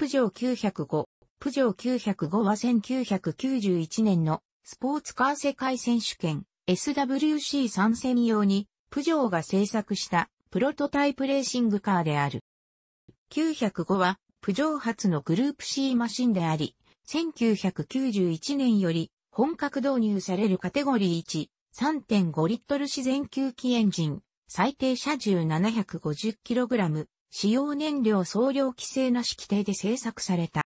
プジョー905。プジョー905は1991年のスポーツカー世界選手権 SWC 参戦用にプジョーが製作したプロトタイプレーシングカーである。905はプジョー初のグループ C マシンであり、1991年より本格導入されるカテゴリー1、3.5リットル自然吸気エンジン、最低車重 750kg、使用燃料総量規制なし規定で製作された。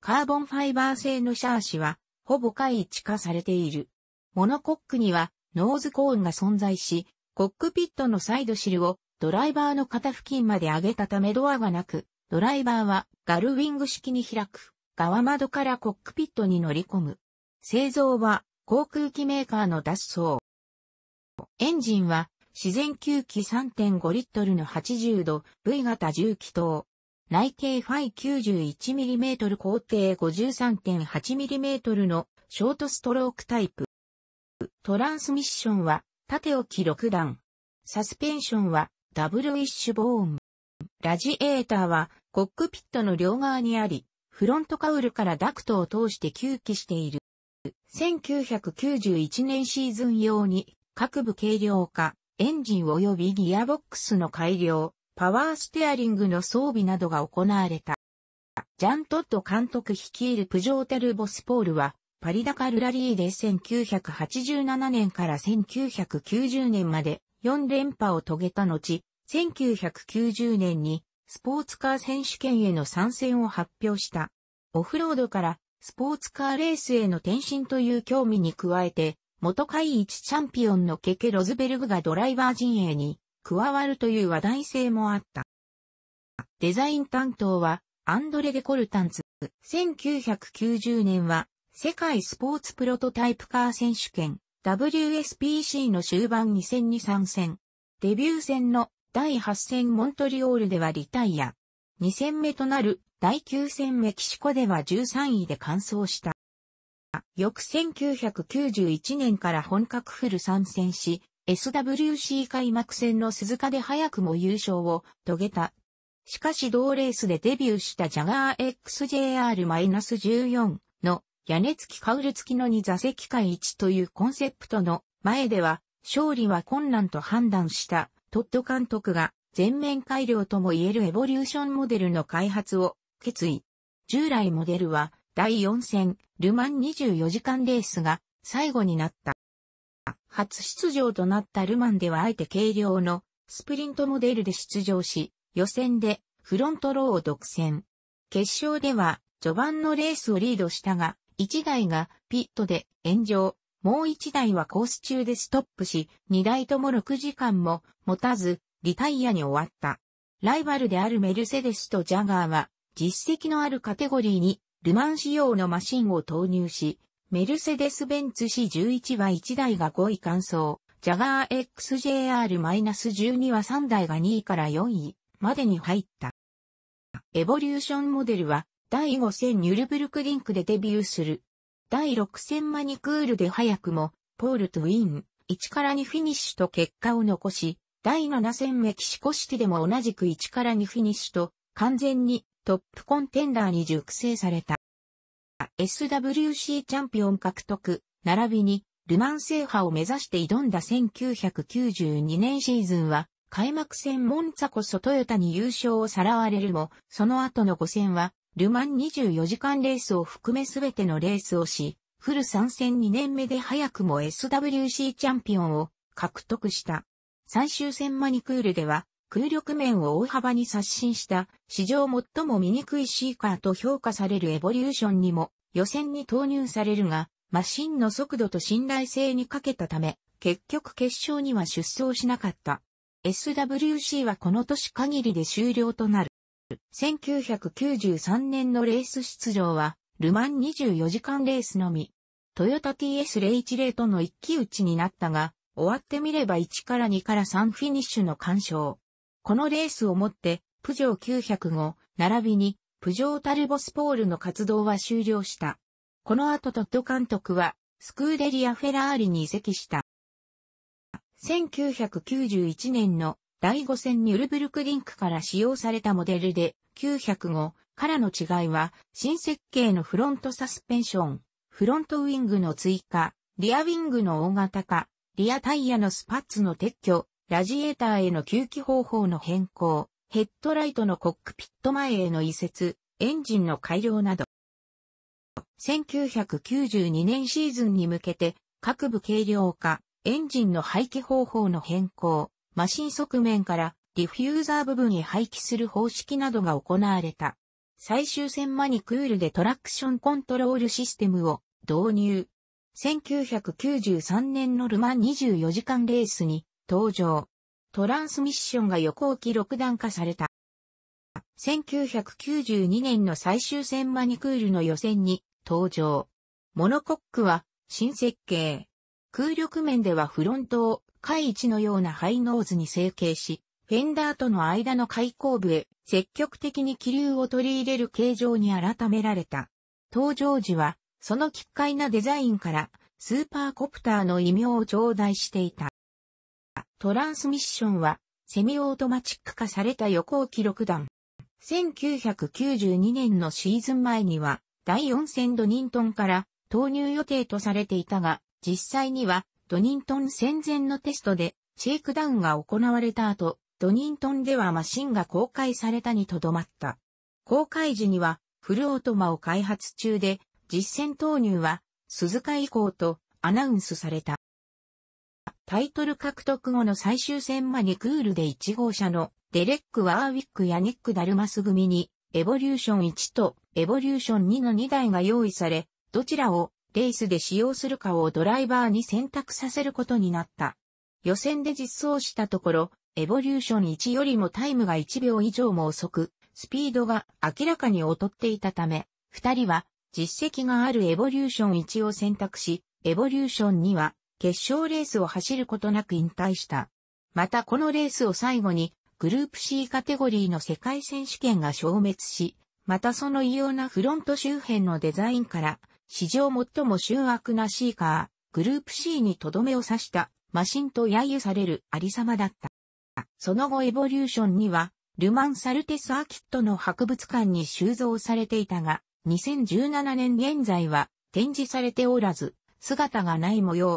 カーボンファイバー製のシャーシは、ほぼ回一化されている。モノコックには、ノーズコーンが存在し、コックピットのサイドシルをドライバーの肩付近まで上げたためドアがなく、ドライバーはガルウィング式に開く、側窓からコックピットに乗り込む。製造は航空機メーカーの脱走。エンジンは自然吸気3.5リットルの80度 V 型重気筒。内径ファイ 91mm 工程 53.8mm のショートストロークタイプ。トランスミッションは縦置き6段。サスペンションはダブルウィッシュボーン。ラジエーターはコックピットの両側にあり、フロントカウルからダクトを通して吸気している。1991年シーズン用に各部軽量化、エンジン及びギアボックスの改良、パワーステアリングの装備などが行われた。ジャン・トッド監督率いるプジョーテルボスポールは、パリダカルラリーで1987年から1990年まで4連覇を遂げた後、1990年にスポーツカー選手権への参戦を発表した。オフロードからスポーツカーレースへの転身という興味に加えて、元会一チャンピオンのケケ・ロズベルグがドライバー陣営に加わるという話題性もあった。デザイン担当はアンドレ・デコルタンツ。1990年は世界スポーツプロトタイプカー選手権 WSPC の終盤2戦に参戦。デビュー戦の第8戦モントリオールではリタイア。2戦目となる第9戦メキシコでは13位で完走した。翌1991年から本格フル参戦し、SWC 開幕戦の鈴鹿で早くも優勝を遂げた。しかし同レースでデビューしたジャガー XJR-14 の屋根付きカウル付きの2座席回1というコンセプトの前では勝利は困難と判断したトッド監督が全面改良とも言えるエボリューションモデルの開発を決意。従来モデルは第4戦、ルマン24時間レースが最後になった。初出場となったルマンではあえて軽量のスプリントモデルで出場し、予選でフロントローを独占。決勝では序盤のレースをリードしたが、1台がピットで炎上、もう1台はコース中でストップし、2台とも6時間も持たず、リタイアに終わった。ライバルであるメルセデスとジャガーは、実績のあるカテゴリーにルマン仕様のマシンを投入し、メルセデス・ベンツ C11 は1台が5位完走、ジャガー XJR-12 は3台が2位から4位までに入った。エボリューションモデルは第5戦ニュルブルクリンクでデビューする。第6戦マニクールで早くも、ポールとウィン、1から2フィニッシュと結果を残し、第7戦メキシコシティでも同じく1から2フィニッシュと、完全にトップコンテンダーに熟成された。SWC チャンピオン獲得、並びに、ルマン制覇を目指して挑んだ1992年シーズンは、開幕戦モンツァこそトヨタに優勝をさらわれるも、その後の5戦は、ルマン24時間レースを含めすべてのレースをし、フル参戦2年目で早くも SWC チャンピオンを獲得した。最終戦マニクールでは、空力面を大幅に刷新した史上最も醜いシーカーと評価されるエボリューションにも予選に投入されるが、マシンの速度と信頼性に欠けたため、結局決勝には出走しなかった。SWC はこの年限りで終了となる。1993年のレース出場は、ルマン24時間レースのみ、トヨタ TS010 との一騎打ちになったが、終わってみれば1から2から3フィニッシュの干渉。このレースをもって、プジョー905、並びに、プジョータルボスポールの活動は終了した。この後トッド監督は、スクーデリア・フェラーリに移籍した。1991年の第5戦ニュルブルクリンクから使用されたモデルで、905からの違いは、新設計のフロントサスペンション、フロントウィングの追加、リアウィングの大型化、リアタイヤのスパッツの撤去、ラジエーターへの吸気方法の変更、ヘッドライトのコックピット前への移設、エンジンの改良など。1992年シーズンに向けて、各部軽量化、エンジンの排気方法の変更、マシン側面からディフューザー部分に排気する方式などが行われた。最終戦マニクールでトラクションコントロールシステムを導入。1993年のルマン24時間レースに登場。トランスミッションが横置き六段化された。1992年の最終戦マニクールの予選に登場。モノコックは新設計。空力面ではフロントを回一のようなハイノーズに成形し、フェンダーとの間の開口部へ積極的に気流を取り入れる形状に改められた。登場時は、その奇怪なデザインからスーパーコプターの異名を頂戴していた。トランスミッションは、セミオートマチック化された横置き6段。1992年のシーズン前には、第4戦ドニントンから投入予定とされていたが、実際には、ドニントン戦前のテストで、シェイクダウンが行われた後、ドニントンではマシンが公開されたにとどまった。公開時には、フルオートマを開発中で、実戦投入は、鈴鹿以降とアナウンスされた。タイトル獲得後の最終戦マニクールで1号車のデレック・ワーウィックやニック・ダルマス組にエボリューション1とエボリューション2の2台が用意され、どちらをレースで使用するかをドライバーに選択させることになった。予選で実装したところ、エボリューション1よりもタイムが1秒以上も遅く、スピードが明らかに劣っていたため、二人は実績があるエボリューション1を選択し、エボリューション2は決勝レースを走ることなく引退した。またこのレースを最後に、グループ C カテゴリーの世界選手権が消滅し、またその異様なフロント周辺のデザインから、史上最も醜悪なシーカー、グループ C にとどめを刺したマシンと揶揄されるありさまだった。その後エボリューションには、ルマンサルテサーキットの博物館に収蔵されていたが、2017年現在は展示されておらず、姿がない模様。